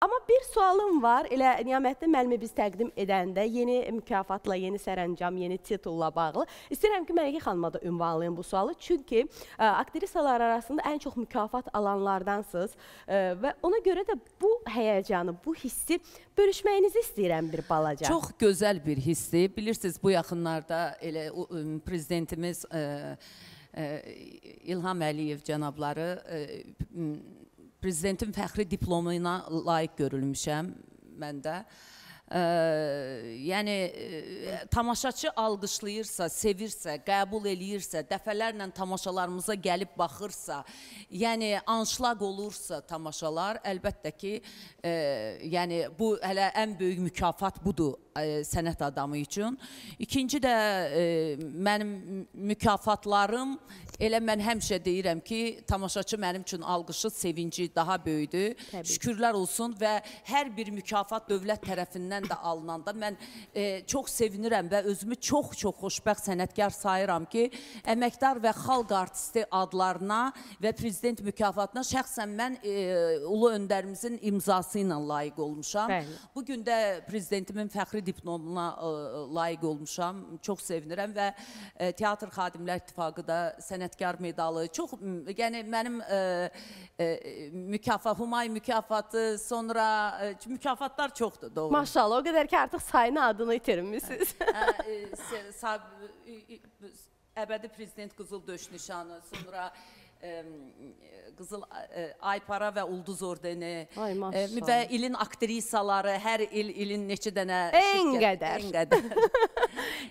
Amma bir sualım var. Elə Niyaməddin müəllimi biz təqdim edəndə yeni mükafatla, yeni sərəncam, yeni titulla bağlı. İstəyirəm ki, Mələkə xanıma da ünvanlayım bu sualı. Çünki ə, e, aktrisalar arasında ən çox mükafat alanlardansınız ə, e, və ona görə də bu həyəcanı, bu hissi bölüşməyinizi istəyirəm bir balaca. Çox gözəl bir hissi. Bilirsiniz, bu yaxınlarda elə o, prezidentimiz ə, e, İlham Əliyev cənabları prezidentin fəxri diplomu ilə layiq görülmüşəm mən də. Ə, yəni ə, tamaşaçı alqışlayırsa, sevirsə, qəbul eləyirsə, dəfələrlə tamaşalarımıza gəlib baxırsa, yəni anşlaq olursa tamaşalar, əlbəttə ki, ə, yəni bu hələ ən böyük mükafat budur sənət adamı üçün. İkinci də e, mənim mükafatlarım elə mən həmişə deyirəm ki, tamaşaçı mənim üçün alqışı, sevinci daha böyüdü. Təbii. Şükürlər olsun və hər bir mükafat dövlət tərəfindən də alınanda mən e, çox sevinirəm və özümü çox-çox xoşbəxt sənətkar sayıram ki, əməkdar və xalq artisti adlarına və prezident mükafatına şəxsən mən e, ulu öndərimizin imzası ilə layiq olmuşam. Bəli. Bu gün də prezidentimin fəxri diplomuna e, e, layiq olmuşam. Çox sevinirəm və e, Teatr Xadimlər İttifaqı da sənətkar medalı, çox yəni mənim mükafat, Humay mükafatı, sonra mükafatlar çoxdur, doğru. Maşallah, o qədər ki artıq sayını adını itirmişsiniz. Hə, əbədi prezident Qızıl Döş nişanı, sonra Qızıl e, Aypara və Ulduz Ordeni Ay, və ilin aktrisaları hər il ilin neçə dənə ən şirkət, qədər. Ən qədər.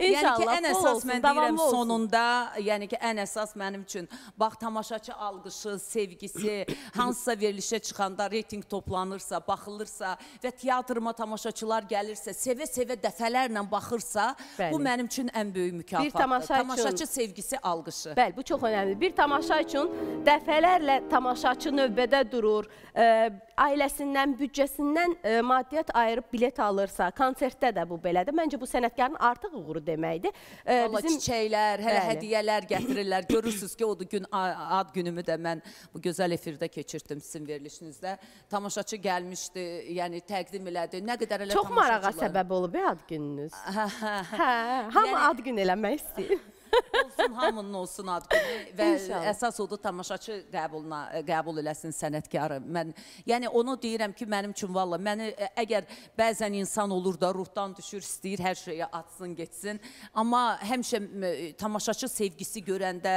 İnşallah. Yəni ki, ən əsas olsun, mən deyirəm olsun. sonunda, yəni ki, ən əsas mənim üçün bax tamaşaçı alqışı, sevgisi, hansısa verilişə çıxanda reyting toplanırsa, baxılırsa və teatrıma tamaşaçılar gəlirsə, sevə-sevə dəfələrlə baxırsa, Bəli. bu mənim üçün ən böyük mükafatdır. Bir tamaşa tamaşaçı üçün... sevgisi alqışı. Bəli, bu çox önəmlidir. Bir tamaşa üçün dəfələrlə tamaşaçı növbədə durur, ə, e, ailəsindən, büdcəsindən ə, e, maddiyyat ayırıb bilet alırsa, konsertdə də bu belədir. Məncə bu sənətkarın artıq uğuru deməkdir. Ə, e, Allah bizim... çiçəklər, hələ hədiyələr gətirirlər. Görürsünüz ki, o gün ad günümü də mən bu gözəl efirdə keçirdim sizin verilişinizdə. Tamaşaçı gəlmişdi, yəni təqdim elədi. Nə qədər elə Çox tamaşaçılar... Çox marağa səbəb olub ad gününüz. Hə, hə, hə, hə. Hamı yəni... ad gün eləmək istəyir. olsun, hamının olsun ad günü və İnşallah. əsas odur tamaşaçı qəbuluna qəbul eləsin sənətkarı. Mən yəni onu deyirəm ki, mənim üçün valla məni e, əgər bəzən insan olur da ruhdan düşür, istəyir hər şeyə atsın, getsin. Amma həmişə e, tamaşaçı sevgisi görəndə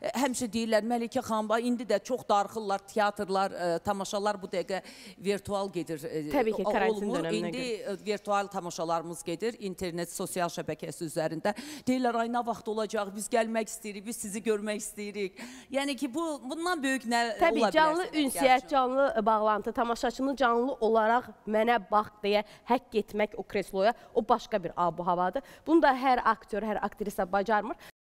e, həmişə deyirlər Məlikə xanım indi də çox darxırlar teatrlar, tamaşalar bu dəqiqə virtual gedir. Təbii ki, karantin dönəminə indi görə. virtual tamaşalarımız gedir internet, sosial şəbəkəsi üzərində. Deyirlər ay nə vaxt olacaq? Biz gəlmək istəyirik, biz sizi görmək istəyirik. Yəni ki, bu bundan böyük nə Təbii, ola bilər? Təbii, canlı ünsiyyət, canlı e, bağlantı, tamaşaçını canlı olaraq mənə bax deyə həkk etmək o kresloya, o başqa bir abu havadır. Bunu da hər aktyor, hər aktrisa bacarmır.